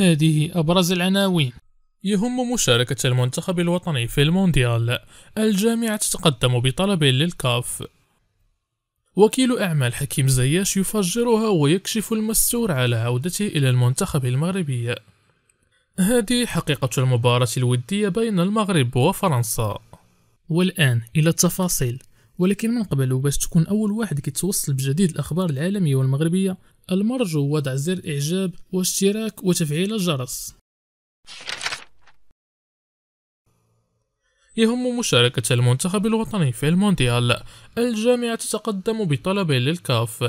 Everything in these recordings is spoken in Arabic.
هذه أبرز العناوين يهم مشاركة المنتخب الوطني في المونديال الجامعة تتقدم بطلب للكاف وكيل أعمال حكيم زياش يفجرها ويكشف المستور على عودته إلى المنتخب المغربي هذه حقيقة المباراة الودية بين المغرب وفرنسا والآن إلى التفاصيل ولكن من قبل وباش تكون أول واحد كيتوصل بجديد الأخبار العالمية والمغربية المرجو وضع زر إعجاب واشتراك وتفعيل الجرس يهم مشاركة المنتخب الوطني في المونديال الجامعة تتقدم بطلب للكاف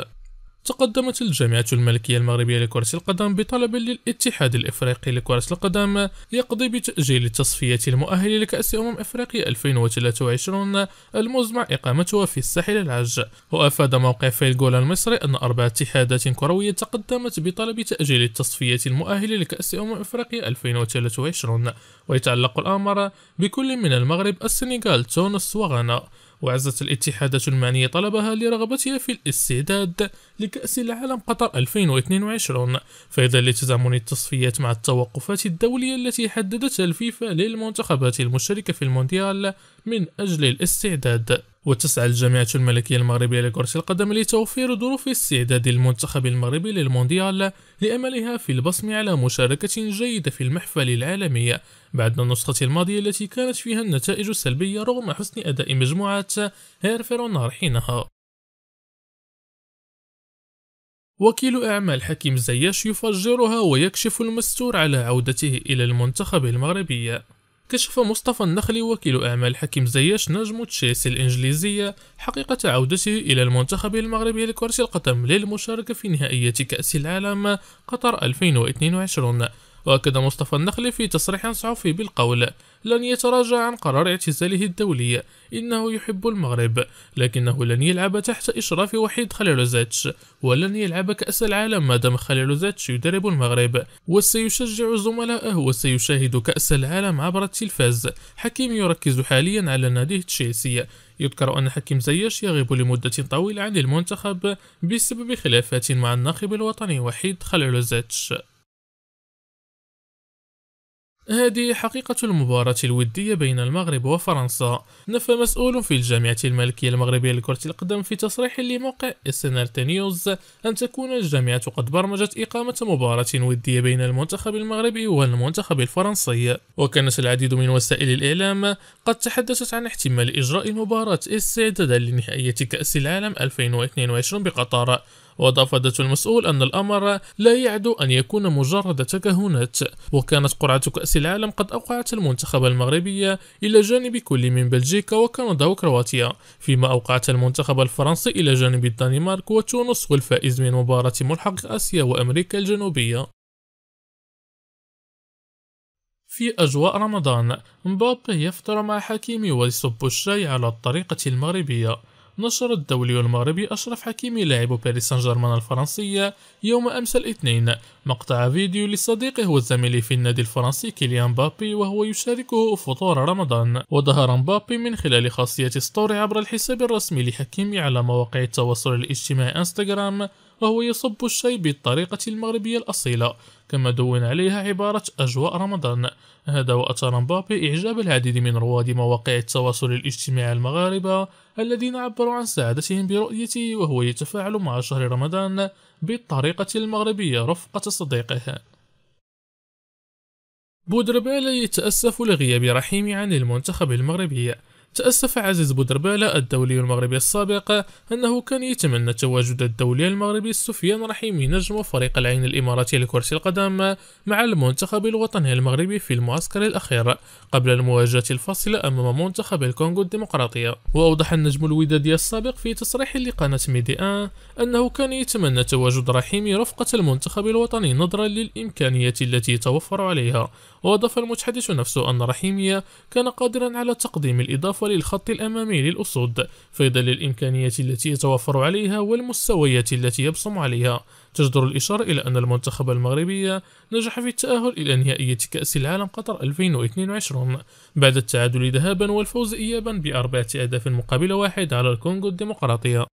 تقدمت الجامعة الملكية المغربية لكرة القدم بطلب للاتحاد الإفريقي لكرة القدم يقضي بتأجيل التصفية المؤهلة لكأس أمم أفريقيا 2023 المزمع إقامتها في الساحل العاج وأفاد موقع فيلغول المصري أن أربع اتحادات كروية تقدمت بطلب تأجيل التصفية المؤهلة لكأس أمم أفريقيا 2023 ويتعلق الأمر بكل من المغرب السنغال تونس وغانا وعزت الاتحادات المعنية طلبها لرغبتها في الاستعداد لكأس العالم قطر 2022 فإذا لتزامن التصفيات مع التوقفات الدولية التي حددتها الفيفا للمنتخبات المشاركة في المونديال من أجل الاستعداد وتسعى الجامعة الملكية المغربية لكرة القدم لتوفير ظروف استعداد المنتخب المغربي للمونديال لأملها في البصم على مشاركة جيدة في المحفل العالمي بعد النسخة الماضية التي كانت فيها النتائج السلبية رغم حسن أداء مجموعة هيرفيرونار حينها وكيل أعمال حكيم زياش يفجرها ويكشف المستور على عودته إلى المنتخب المغربي كشف مصطفى النخلي وكيل أعمال حكيم زياش نجم تشيلسي الإنجليزية حقيقة عودته إلى المنتخب المغربي لكرة القدم للمشاركة في نهائية كأس العالم قطر 2022 وأكد مصطفى النخلي في تصريح صحفي بالقول لن يتراجع عن قرار اعتزاله الدولي إنه يحب المغرب لكنه لن يلعب تحت إشراف وحيد خليلوزاتش ولن يلعب كأس العالم ما دام خليلوزاتش يدرب المغرب وسيشجع زملائه وسيشاهد كأس العالم عبر التلفاز حكيم يركز حاليا على ناديه تشيلسي يذكر أن حكيم زياش يغيب لمدة طويلة عن المنتخب بسبب خلافات مع الناخب الوطني وحيد خليلوزاتش هذه حقيقة المباراة الودية بين المغرب وفرنسا نفى مسؤول في الجامعة الملكية المغربية لكرة القدم في تصريح لموقع SNRT نيوز أن تكون الجامعة قد برمجت إقامة مباراة ودية بين المنتخب المغربي والمنتخب الفرنسي وكانت العديد من وسائل الإعلام قد تحدثت عن احتمال إجراء المباراة استعدادا لنهائية كأس العالم 2022 بقطر وأضاف ذات المسؤول أن الأمر لا يعدو أن يكون مجرد تكهنات وكانت قرعة كأس العالم قد أوقعت المنتخب المغربي إلى جانب كل من بلجيكا وكندا وكرواتيا فيما أوقعت المنتخب الفرنسي إلى جانب الدنمارك وتونس والفائز من مباراة ملحق آسيا وأمريكا الجنوبية في أجواء رمضان مبابي يفطر مع حكيمي ويصب الشاي على الطريقة المغربية نشر الدولي المغربي أشرف حكيمي لاعب باريس سان جيرمان الفرنسية يوم أمس الاثنين مقطع فيديو لصديقه والزميل في النادي الفرنسي كيليان مبابي وهو يشاركه فطور رمضان وظهر مبابي من خلال خاصية ستوري عبر الحساب الرسمي لحكيمي على مواقع التواصل الاجتماعي انستغرام وهو يصب الشاي بالطريقة المغربية الأصيلة كما دون عليها عبارة أجواء رمضان هذا وأثار مبابي إعجاب العديد من رواد مواقع التواصل الاجتماعي المغاربة الذين عبروا عن سعادتهم برؤيته وهو يتفاعل مع شهر رمضان بالطريقة المغربية رفقة صديقه بودربالا يتأسف لغياب رحيم عن المنتخب المغربي تأسف عزيز بودربالة الدولي المغربي السابق أنه كان يتمنى تواجد الدولي المغربي سفيان رحيمي نجم فريق العين الإماراتي لكرة القدم مع المنتخب الوطني المغربي في المعسكر الأخير قبل المواجهة الفاصلة أمام منتخب الكونغو الديمقراطية وأوضح النجم الودادي السابق في تصريح لقناة ميديا أنه كان يتمنى تواجد رحيمي رفقة المنتخب الوطني نظرا للإمكانيات التي يتوفر عليها وأضاف المتحدث نفسه أن رحيمي كان قادرا على تقديم الإضافة بالإضافة للخط الأمامي للأسود في ظل الإمكانيات التي يتوفر عليها والمستويات التي يبصم عليها تجدر الإشارة إلى أن المنتخب المغربي نجح في التأهل إلى نهائية كأس العالم قطر 2022 بعد التعادل ذهابا والفوز إيابا بأربعة أهداف مقابل واحد على الكونغو الديمقراطية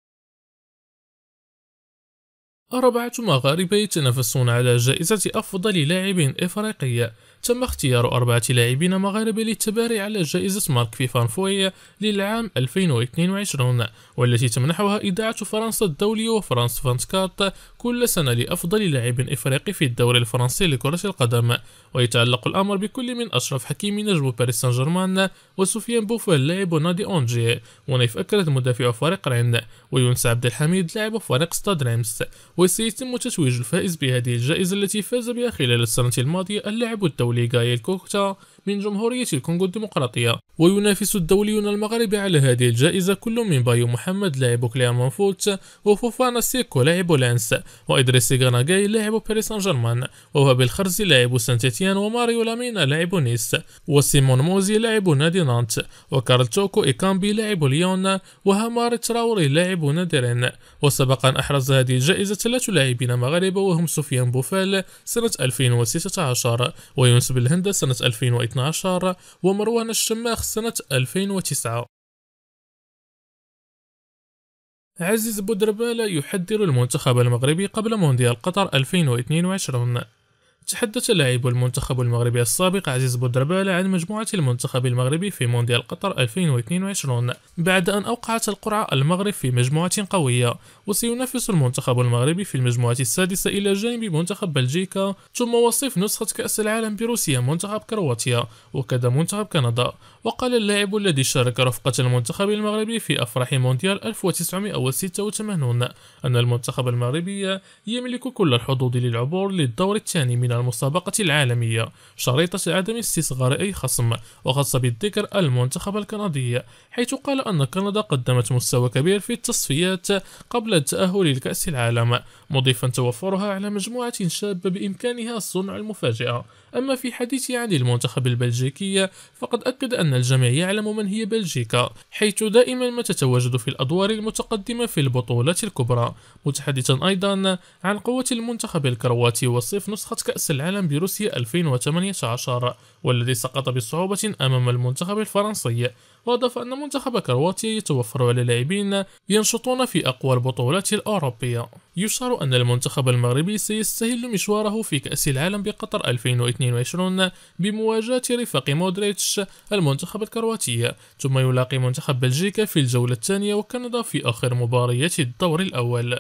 أربعة مغاربة يتنافسون على جائزة أفضل لاعب إفريقي تم اختيار أربعة لاعبين مغاربة للتباري على جائزة مارك في فانفوي للعام 2022 والتي تمنحها إذاعة فرنسا الدولية وفرانس فانسكارت كل سنة لأفضل لاعب إفريقي في الدوري الفرنسي لكرة القدم ويتعلق الأمر بكل من أشرف حكيمي نجم باريس سان جيرمان وسفيان بوفال لاعب نادي أونجي ونيف أكرد مدافع فريق رين ويونس عبد الحميد لاعب فريق ستاد ريمس وسيتم تتويج الفائز بهذه الجائزة التي فاز بها خلال السنة الماضية اللاعب الدولي Superliga 2-ը من جمهورية الكونغو الديمقراطية وينافس الدوليون المغرب على هذه الجائزة كل من بايو محمد لاعب كليرمون فوت وفوفانا سيكو لاعب لانس وإدريس غاناغاي لاعب باريس سان جيرمان وهاب الخرزي لاعب سانتيتيان وماريو لامينا لاعب نيس وسيمون موزي لاعب نادي نانت وكارل توكو إيكامبي لاعب ليون وهامار تراوري لاعب نادرين وسبقا أحرز هذه الجائزة ثلاث لاعبين مغاربة وهم سفيان بوفال سنة 2016 ويونس بالهند سنة 2012 2012 ومروان الشماخ سنة 2009 عزيز بودربالة يحذر المنتخب المغربي قبل مونديال قطر 2022 تحدث لاعب المنتخب المغربي السابق عزيز بودربالة عن مجموعة المنتخب المغربي في مونديال قطر 2022 بعد أن أوقعت القرعة المغرب في مجموعة قوية وسينافس المنتخب المغربي في المجموعة السادسة إلى جانب منتخب بلجيكا ثم وصف نسخة كأس العالم بروسيا منتخب كرواتيا وكذا منتخب كندا وقال اللاعب الذي شارك رفقة المنتخب المغربي في أفراح مونديال 1986 أن المنتخب المغربي يملك كل الحظوظ للعبور للدور الثاني من المسابقة العالمية شريطة عدم استصغار أي خصم وخاصة بالذكر المنتخب الكندي حيث قال أن كندا قدمت مستوى كبير في التصفيات قبل التأهل لكأس العالم مضيفا توفرها على مجموعة شابة بإمكانها صنع المفاجأة أما في حديث عن المنتخب البلجيكي فقد أكد أن الجميع يعلم من هي بلجيكا حيث دائما ما تتواجد في الأدوار المتقدمة في البطولات الكبرى متحدثا أيضا عن قوة المنتخب الكرواتي وصف نسخة كأس كأس العالم بروسيا 2018 والذي سقط بصعوبة أمام المنتخب الفرنسي وأضاف أن منتخب كرواتيا يتوفر على لاعبين ينشطون في أقوى البطولات الأوروبية يشار أن المنتخب المغربي سيستهل مشواره في كأس العالم بقطر 2022 بمواجهة رفاق مودريتش المنتخب الكرواتي ثم يلاقي منتخب بلجيكا في الجولة الثانية وكندا في آخر مباريات الدور الأول